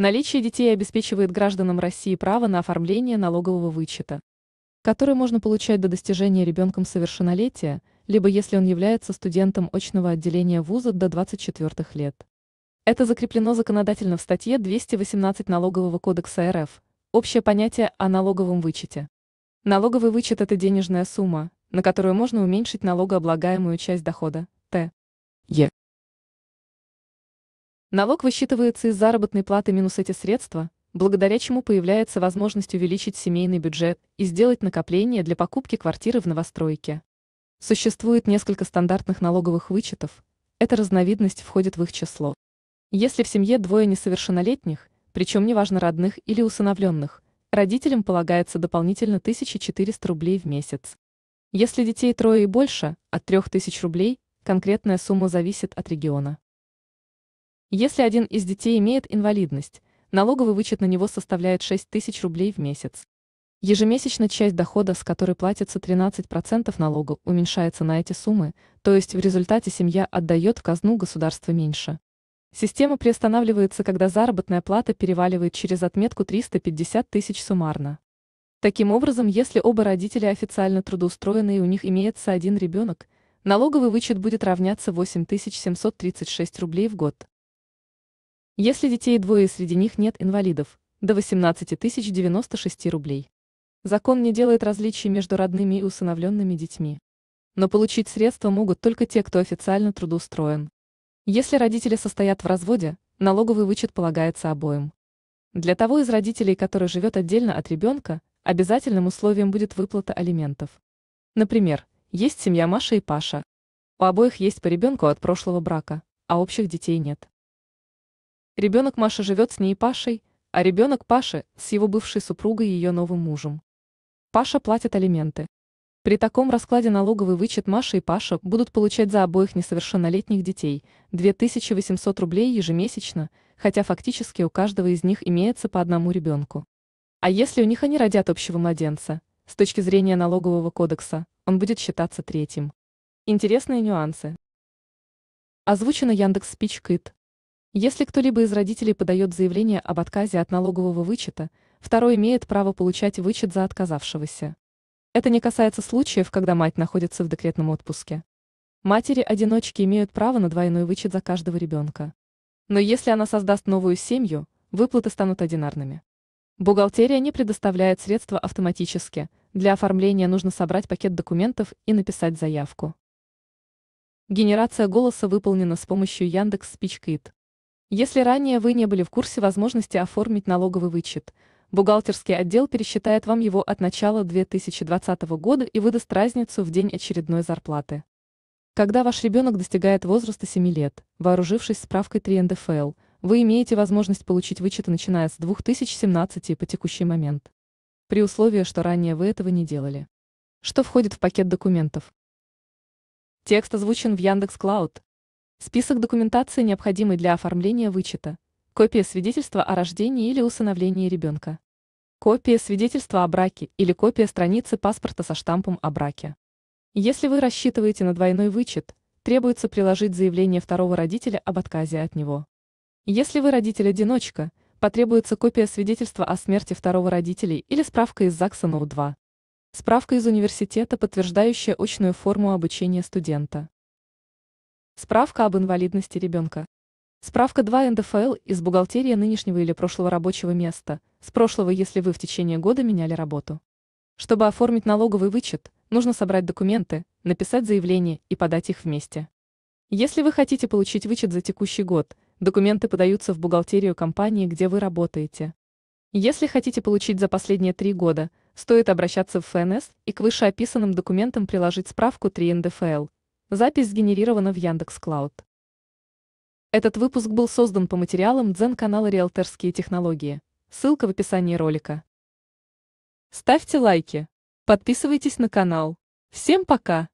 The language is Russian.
Наличие детей обеспечивает гражданам России право на оформление налогового вычета, который можно получать до достижения ребенком совершеннолетия, либо если он является студентом очного отделения вуза до 24 лет. Это закреплено законодательно в статье 218 Налогового кодекса РФ, общее понятие о налоговом вычете. Налоговый вычет – это денежная сумма, на которую можно уменьшить налогооблагаемую часть дохода, Т. Е. Налог высчитывается из заработной платы минус эти средства, благодаря чему появляется возможность увеличить семейный бюджет и сделать накопление для покупки квартиры в новостройке. Существует несколько стандартных налоговых вычетов, эта разновидность входит в их число. Если в семье двое несовершеннолетних, причем неважно родных или усыновленных, родителям полагается дополнительно 1400 рублей в месяц. Если детей трое и больше, от 3000 рублей, конкретная сумма зависит от региона. Если один из детей имеет инвалидность, налоговый вычет на него составляет 6 тысяч рублей в месяц. Ежемесячно часть дохода, с которой платится 13% налога, уменьшается на эти суммы, то есть в результате семья отдает в казну государства меньше. Система приостанавливается, когда заработная плата переваливает через отметку 350 тысяч суммарно. Таким образом, если оба родителя официально трудоустроены и у них имеется один ребенок, налоговый вычет будет равняться 8736 рублей в год. Если детей двое и среди них нет инвалидов, до 18 096 рублей. Закон не делает различий между родными и усыновленными детьми. Но получить средства могут только те, кто официально трудоустроен. Если родители состоят в разводе, налоговый вычет полагается обоим. Для того из родителей, который живет отдельно от ребенка, обязательным условием будет выплата алиментов. Например, есть семья Маша и Паша. У обоих есть по ребенку от прошлого брака, а общих детей нет. Ребенок Маша живет с ней Пашей, а ребенок Паши с его бывшей супругой и ее новым мужем. Паша платит алименты. При таком раскладе налоговый вычет Маша и Паша будут получать за обоих несовершеннолетних детей 2800 рублей ежемесячно, хотя фактически у каждого из них имеется по одному ребенку. А если у них они родят общего младенца, с точки зрения налогового кодекса, он будет считаться третьим. Интересные нюансы. Озвучено Яндекс Спичкит. Если кто-либо из родителей подает заявление об отказе от налогового вычета, второй имеет право получать вычет за отказавшегося. Это не касается случаев, когда мать находится в декретном отпуске. Матери-одиночки имеют право на двойной вычет за каждого ребенка. Но если она создаст новую семью, выплаты станут одинарными. Бухгалтерия не предоставляет средства автоматически, для оформления нужно собрать пакет документов и написать заявку. Генерация голоса выполнена с помощью Яндекс если ранее вы не были в курсе возможности оформить налоговый вычет, бухгалтерский отдел пересчитает вам его от начала 2020 года и выдаст разницу в день очередной зарплаты. Когда ваш ребенок достигает возраста 7 лет, вооружившись справкой 3 НДФЛ, вы имеете возможность получить вычеты начиная с 2017 по текущий момент. При условии, что ранее вы этого не делали. Что входит в пакет документов? Текст озвучен в Яндекс.Клауд. Список документации, необходимой для оформления вычета. Копия свидетельства о рождении или усыновлении ребенка. Копия свидетельства о браке или копия страницы паспорта со штампом о браке. Если вы рассчитываете на двойной вычет, требуется приложить заявление второго родителя об отказе от него. Если вы родитель-одиночка, потребуется копия свидетельства о смерти второго родителя или справка из ЗАГСа НОУ-2. Справка из университета, подтверждающая очную форму обучения студента. Справка об инвалидности ребенка. Справка 2 НДФЛ из бухгалтерии нынешнего или прошлого рабочего места, с прошлого, если вы в течение года меняли работу. Чтобы оформить налоговый вычет, нужно собрать документы, написать заявление и подать их вместе. Если вы хотите получить вычет за текущий год, документы подаются в бухгалтерию компании, где вы работаете. Если хотите получить за последние три года, стоит обращаться в ФНС и к вышеописанным документам приложить справку 3 НДФЛ Запись сгенерирована в Яндекс Клауд. Этот выпуск был создан по материалам Дзен-канала «Риэлторские технологии». Ссылка в описании ролика. Ставьте лайки. Подписывайтесь на канал. Всем пока!